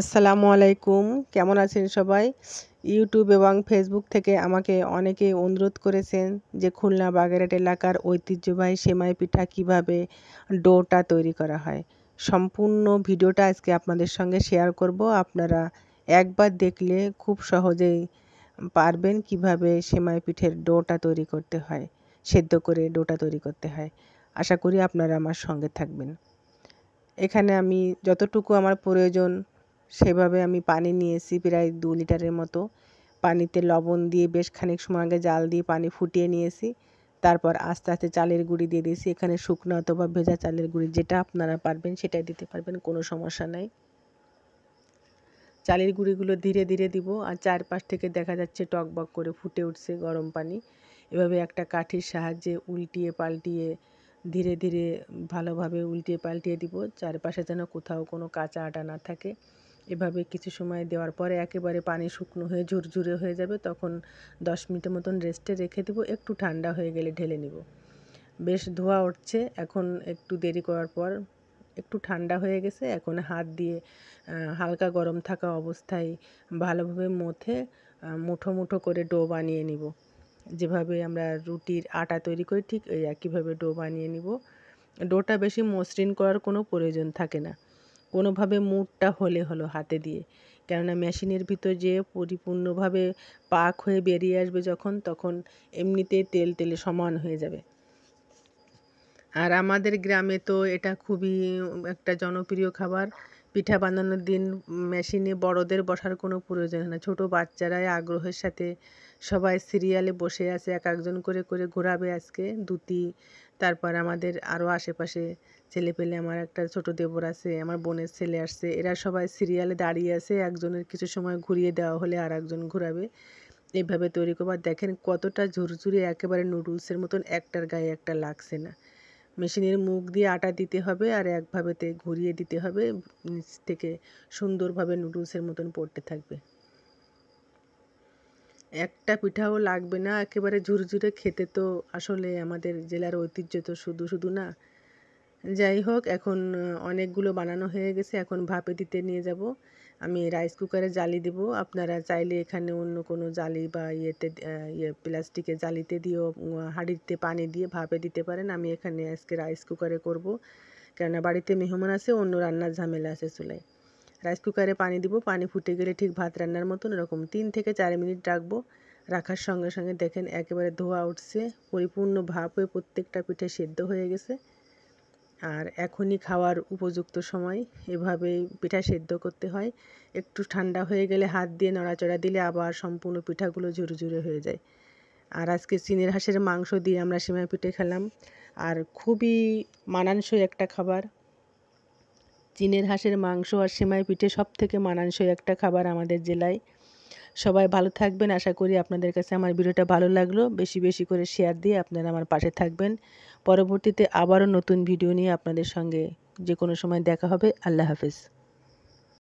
আসসালামু আলাইকুম কেমন আছেন সবাই ইউটিউব এবং ফেসবুক থেকে আমাকে অনেকে অনুরোধ করেছেন যে খুলনা বাগেরহাট এলাকার ঐতিহ্যবাহী সেমাই পিঠা কিভাবে ডোটা তৈরি করা হয় সম্পূর্ণ ভিডিওটা আজকে আপনাদের সঙ্গে শেয়ার করব আপনারা একবার দেখলে খুব সহজেই পারবেন কিভাবে সেমাই পিঠের ডোটা তৈরি করতে হয় সেদ্ধ করে ডোটা তৈরি করতে হয় আশা করি আপনারা আমার সঙ্গে থাকবেন এখানে আমি যতটুকু আমার প্রয়োজন সেভাবে আমি পানি নিয়েছি প্রায় দু লিটারের মতো পানিতে লবণ দিয়ে বেশ খানিক সময় আগে জাল দিয়ে পানি ফুটিয়ে নিয়েছি তারপর আস্তে আস্তে চালের গুঁড়ি দিয়ে দিয়েছি এখানে শুকনো অথবা ভেজা চালের গুঁড়ি যেটা আপনারা পারবেন সেটাই দিতে পারবেন কোনো সমস্যা নাই চালের গুঁড়িগুলো ধীরে ধীরে দিব আর চারপাশ থেকে দেখা যাচ্ছে টকবক করে ফুটে উঠছে গরম পানি এভাবে একটা কাঠির সাহায্যে উল্টিয়ে পাল্টিয়ে ধীরে ধীরে ভালোভাবে উল্টিয়ে পাল্টিয়ে দিব চারপাশে যেন কোথাও কোনো কাঁচা আটা না থাকে এভাবে কিছু সময় দেওয়ার পরে একেবারে পানি শুকনো হয়ে ঝুরঝুরে হয়ে যাবে তখন দশ মিনিটের মতন রেস্টে রেখে দেবো একটু ঠান্ডা হয়ে গেলে ঢেলে নিব বেশ ধোয়া উঠছে এখন একটু দেরি করার পর একটু ঠান্ডা হয়ে গেছে এখন হাত দিয়ে হালকা গরম থাকা অবস্থায় ভালোভাবে মথে মুঠো মুঠো করে ডো বানিয়ে নিব যেভাবে আমরা রুটির আটা তৈরি করি ঠিক ওই একইভাবে ডো বানিয়ে নিব ডোটা বেশি মসৃণ করার কোনো প্রয়োজন থাকে না কোনোভাবে মুডটা হলে হলো হাতে দিয়ে কেননা মেশিনের ভিতর যে পরিপূর্ণভাবে পাক হয়ে বেরিয়ে আসবে যখন তখন এমনিতেই তেল তেলে সমান হয়ে যাবে আর আমাদের গ্রামে তো এটা খুবই একটা জনপ্রিয় খাবার পিঠা বানানোর দিন মেশিনে বড়দের বসার কোনো প্রয়োজন হয় না ছোটো বাচ্চারাই আগ্রহের সাথে সবাই সিরিয়ালে বসে আছে এক একজন করে করে ঘোরাবে আজকে দুতি তারপর আমাদের আরও আশেপাশে ছেলে পেলে আমার একটা ছোট দেবর আছে আমার বোনের ছেলে আসছে এরা সবাই সিরিয়ালে দাঁড়িয়ে আছে একজনের কিছু সময় ঘুরিয়ে দেওয়া হলে আর একজন ঘুরাবে এইভাবে তৈরি করবার দেখেন কতটা ঝুরঝুরে একেবারে নুডলসের মতন একটার গায়ে একটা লাগছে না মেশিনের মুখ দিয়ে আটা দিতে হবে আর একভাবেতে ঘুরিয়ে দিতে হবে নিচ থেকে সুন্দরভাবে নুডলসের মতন পড়তে থাকবে একটা পিঠাও লাগবে না একেবারে ঝুরঝুরে খেতে তো আসলে আমাদের জেলার ঐতিহ্য তো শুধু শুধু না যাই হোক এখন অনেকগুলো বানানো হয়ে গেছে এখন ভাপে দিতে নিয়ে যাব আমি রাইস কুকারে জালি দেব আপনারা চাইলে এখানে অন্য কোনো জালি বা ইয়েতে ইয়ে প্লাস্টিকের জালিতে দিয়েও হাঁড়িতে পানি দিয়ে ভাপে দিতে পারেন আমি এখানে আজকে রাইস কুকারে করব কেননা বাড়িতে মেহমান আছে অন্য রান্নার ঝামেলা আছে চুলায় রাইস কুকারে পানি দিব পানি ফুটে গেলে ঠিক ভাত রান্নার মতন এরকম তিন থেকে চার মিনিট রাখবো রাখার সঙ্গে সঙ্গে দেখেন একেবারে ধোয়া উঠছে পরিপূর্ণ ভাব হয়ে প্রত্যেকটা পিঠে সেদ্ধ হয়ে গেছে আর এখনই খাওয়ার উপযুক্ত সময় এভাবে পিঠা সেদ্ধ করতে হয় একটু ঠান্ডা হয়ে গেলে হাত দিয়ে নড়াচড়া দিলে আবার সম্পূর্ণ পিঠাগুলো ঝুরুঝুরে হয়ে যায় আর আজকে চিনের হাঁসের মাংস দিয়ে আমরা সিমা পিঠে খেলাম আর খুবই মানানসই একটা খাবার চীনের হাঁসের মাংস আর সেমাই পিঠে সব থেকে মানানসই একটা খাবার আমাদের জেলায় সবাই ভালো থাকবেন আশা করি আপনাদের কাছে আমার ভিডিওটা ভালো লাগলো বেশি বেশি করে শেয়ার দিয়ে আপনারা আমার পাশে থাকবেন পরবর্তীতে আবারও নতুন ভিডিও নিয়ে আপনাদের সঙ্গে যে কোনো সময় দেখা হবে আল্লাহ হাফেজ